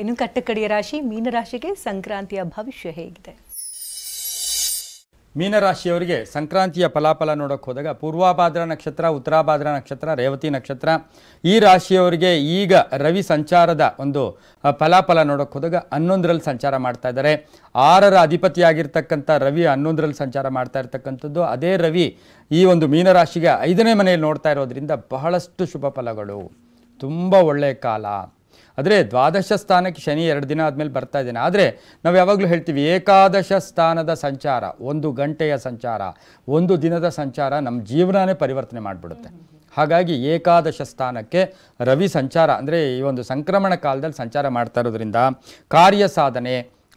ಇನ್ನು ಕಟ್ಟಕಡಿಯ ರಾಶಿ ಮೀನರಾಶಿಗೆ ಸಂಕ್ರಾಂತಿಯ ಭವಿಷ್ಯ ಹೇಗಿದೆ ಮೀನರಾಶಿಯವರಿಗೆ ಸಂಕ್ರಾಂತಿಯ ಫಲಾಫಲ ನೋಡೋಕೆ ಹೋದಾಗ ಪೂರ್ವಾಭಾದ್ರ ನಕ್ಷತ್ರ ಉತ್ತರಾಭಾದ್ರ ನಕ್ಷತ್ರ ರೇವತಿ ನಕ್ಷತ್ರ ಈ ರಾಶಿಯವರಿಗೆ ಈಗ ರವಿ ಸಂಚಾರದ ಒಂದು ಫಲಾಫಲ ನೋಡೋಕೆ ಹೋದಾಗ ಹನ್ನೊಂದರಲ್ಲಿ ಸಂಚಾರ ಮಾಡ್ತಾ ಇದ್ದಾರೆ ಆರರ ಅಧಿಪತಿಯಾಗಿರ್ತಕ್ಕಂಥ ರವಿ ಹನ್ನೊಂದರಲ್ಲಿ ಸಂಚಾರ ಮಾಡ್ತಾ ಇರ್ತಕ್ಕಂಥದ್ದು ಅದೇ ರವಿ ಈ ಒಂದು ಮೀನರಾಶಿಗೆ ಐದನೇ ಮನೆಯಲ್ಲಿ ನೋಡ್ತಾ ಇರೋದ್ರಿಂದ ಬಹಳಷ್ಟು ಶುಭ ಫಲಗಳು ತುಂಬ ಒಳ್ಳೆಯ ಕಾಲ ಆದರೆ ದ್ವಾದಶ ಸ್ಥಾನಕ್ಕೆ ಶನಿ ಎರಡು ದಿನ ಆದಮೇಲೆ ಬರ್ತಾ ಇದ್ದೇನೆ ಆದರೆ ನಾವು ಯಾವಾಗಲೂ ಹೇಳ್ತೀವಿ ಏಕಾದಶ ಸ್ಥಾನದ ಸಂಚಾರ ಒಂದು ಗಂಟೆಯ ಸಂಚಾರ ಒಂದು ದಿನದ ಸಂಚಾರ ನಮ್ಮ ಜೀವನನೇ ಪರಿವರ್ತನೆ ಮಾಡಿಬಿಡುತ್ತೆ ಹಾಗಾಗಿ ಏಕಾದಶ ಸ್ಥಾನಕ್ಕೆ ರವಿ ಸಂಚಾರ ಅಂದರೆ ಈ ಒಂದು ಸಂಕ್ರಮಣ ಕಾಲದಲ್ಲಿ ಸಂಚಾರ ಮಾಡ್ತಾ ಇರೋದ್ರಿಂದ ಕಾರ್ಯ ಸಾಧನೆ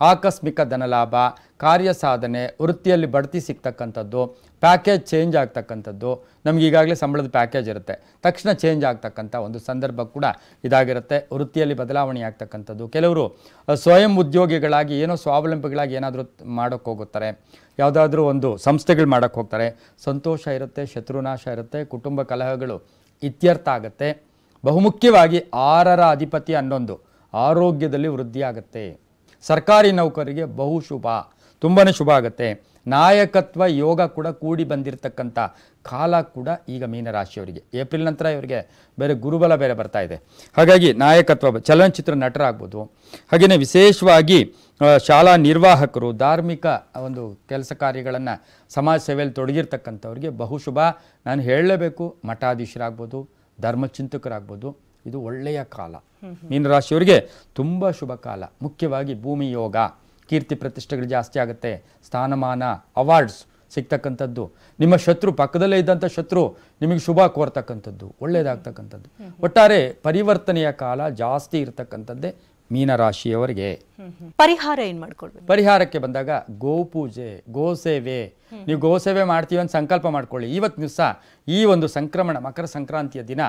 ಆಕಸ್ಮಿಕ ಧನಲಾಭ ಕಾರ್ಯ ಸಾಧನೆ ವೃತ್ತಿಯಲ್ಲಿ ಬಡ್ತಿ ಸಿಗ್ತಕ್ಕಂಥದ್ದು ಪ್ಯಾಕೇಜ್ ಚೇಂಜ್ ಆಗ್ತಕ್ಕಂಥದ್ದು ನಮ್ಗೆ ಈಗಾಗಲೇ ಸಂಬಳದ ಪ್ಯಾಕೇಜ್ ಇರುತ್ತೆ ತಕ್ಷಣ ಚೇಂಜ್ ಆಗ್ತಕ್ಕಂಥ ಒಂದು ಸಂದರ್ಭ ಕೂಡ ಇದಾಗಿರುತ್ತೆ ವೃತ್ತಿಯಲ್ಲಿ ಬದಲಾವಣೆ ಆಗ್ತಕ್ಕಂಥದ್ದು ಕೆಲವರು ಸ್ವಯಂ ಉದ್ಯೋಗಿಗಳಾಗಿ ಏನೋ ಸ್ವಾವಲಂಬಿಗಳಾಗಿ ಏನಾದರೂ ಮಾಡೋಕ್ಕೆ ಹೋಗುತ್ತಾರೆ ಯಾವುದಾದ್ರೂ ಒಂದು ಸಂಸ್ಥೆಗಳು ಮಾಡೋಕ್ಕೆ ಹೋಗ್ತಾರೆ ಸಂತೋಷ ಇರುತ್ತೆ ಶತ್ರುನಾಶ ಇರುತ್ತೆ ಕುಟುಂಬ ಕಲಹಗಳು ಇತ್ಯರ್ಥ ಆಗುತ್ತೆ ಬಹುಮುಖ್ಯವಾಗಿ ಆರರ ಅಧಿಪತಿ ಅನ್ನೊಂದು ಆರೋಗ್ಯದಲ್ಲಿ ವೃದ್ಧಿಯಾಗುತ್ತೆ ಸರ್ಕಾರಿ ನೌಕರಿಗೆ ಬಹು ಶುಭ ತುಂಬಾ ಶುಭ ಆಗುತ್ತೆ ನಾಯಕತ್ವ ಯೋಗ ಕೂಡ ಕೂಡಿ ಬಂದಿರತಕ್ಕಂಥ ಕಾಲ ಕೂಡ ಈಗ ಮೀನರಾಶಿಯವರಿಗೆ ಏಪ್ರಿಲ್ ನಂತರ ಇವರಿಗೆ ಬೇರೆ ಗುರುಬಲ ಬೇರೆ ಬರ್ತಾ ಇದೆ ಹಾಗಾಗಿ ನಾಯಕತ್ವ ಚಲನಚಿತ್ರ ನಟರಾಗ್ಬೋದು ಹಾಗೆಯೇ ವಿಶೇಷವಾಗಿ ಶಾಲಾ ನಿರ್ವಾಹಕರು ಧಾರ್ಮಿಕ ಒಂದು ಕೆಲಸ ಕಾರ್ಯಗಳನ್ನು ಸಮಾಜ ಸೇವೆಯಲ್ಲಿ ತೊಡಗಿರ್ತಕ್ಕಂಥವ್ರಿಗೆ ಬಹುಶುಭ ನಾನು ಹೇಳಲೇಬೇಕು ಮಠಾಧೀಶರಾಗ್ಬೋದು ಧರ್ಮಚಿಂತಕರಾಗ್ಬೋದು ಇದು ಒಳ್ಳೆಯ ಕಾಲ ಮೀನರಾಶಿಯವರಿಗೆ ತುಂಬ ಶುಭ ಕಾಲ ಮುಖ್ಯವಾಗಿ ಭೂಮಿ ಯೋಗ ಕೀರ್ತಿ ಪ್ರತಿಷ್ಠೆಗಳು ಜಾಸ್ತಿ ಆಗುತ್ತೆ ಸ್ಥಾನಮಾನ ಅವಾರ್ಡ್ಸ್ ಸಿಗ್ತಕ್ಕಂಥದ್ದು ನಿಮ್ಮ ಶತ್ರು ಪಕ್ಕದಲ್ಲೇ ಇದ್ದಂಥ ಶತ್ರು ನಿಮಗೆ ಶುಭ ಕೋರ್ತಕ್ಕಂಥದ್ದು ಒಳ್ಳೆಯದಾಗ್ತಕ್ಕಂಥದ್ದು ಒಟ್ಟಾರೆ ಪರಿವರ್ತನೆಯ ಕಾಲ ಜಾಸ್ತಿ ಇರತಕ್ಕಂಥದ್ದೇ ಮೀನರಾಶಿಯವರಿಗೆ ಪರಿಹಾರ ಏನು ಮಾಡ್ಕೊಳ್ಬೇಕು ಪರಿಹಾರಕ್ಕೆ ಬಂದಾಗ ಗೋಪೂಜೆ ಗೋಸೇವೆ ನೀವು ಗೋಸೇವೆ ಮಾಡ್ತೀವಿ ಅಂತ ಸಂಕಲ್ಪ ಮಾಡ್ಕೊಳ್ಳಿ ಇವತ್ತು ದಿವಸ ಈ ಒಂದು ಸಂಕ್ರಮಣ ಮಕರ ಸಂಕ್ರಾಂತಿಯ ದಿನ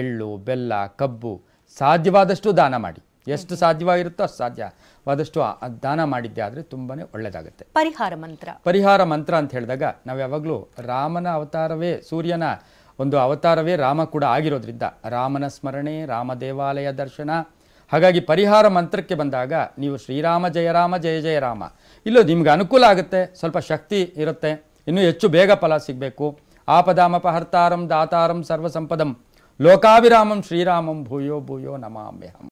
ಎಳ್ಳು ಬೆಲ್ಲ ಕಬ್ಬು ಸಾಧ್ಯವಾದಷ್ಟು ದಾನ ಮಾಡಿ ಎಷ್ಟು ಸಾಧ್ಯವಾಗಿರುತ್ತೋ ಅಷ್ಟು ಸಾಧ್ಯವಾದಷ್ಟು ದಾನ ಮಾಡಿದ್ದೆ ಆದರೆ ತುಂಬಾ ಒಳ್ಳೆಯದಾಗುತ್ತೆ ಪರಿಹಾರ ಮಂತ್ರ ಪರಿಹಾರ ಮಂತ್ರ ಅಂತ ಹೇಳಿದಾಗ ನಾವು ಯಾವಾಗಲೂ ರಾಮನ ಅವತಾರವೇ ಸೂರ್ಯನ ಒಂದು ಅವತಾರವೇ ರಾಮ ಕೂಡ ಆಗಿರೋದ್ರಿಂದ ರಾಮನ ಸ್ಮರಣೆ ರಾಮ ದೇವಾಲಯ ದರ್ಶನ ಹಾಗಾಗಿ ಪರಿಹಾರ ಮಂತ್ರಕ್ಕೆ ಬಂದಾಗ ನೀವು ಶ್ರೀರಾಮ ಜಯರಾಮ ಜಯ ಜಯ ರಾಮ ಇಲ್ಲೋ ನಿಮ್ಗೆ ಅನುಕೂಲ ಆಗುತ್ತೆ ಸ್ವಲ್ಪ ಶಕ್ತಿ ಇರುತ್ತೆ ಇನ್ನೂ ಹೆಚ್ಚು ಬೇಗ ಫಲ ಸಿಗಬೇಕು ಆಪದಾಮಪಹರ್ತಾರಂ ದಾತಾರಂ ಸರ್ವಸಂಪದಂ लोकाभिरामं श्रीरामं भूयो भूयो नमाम्यहम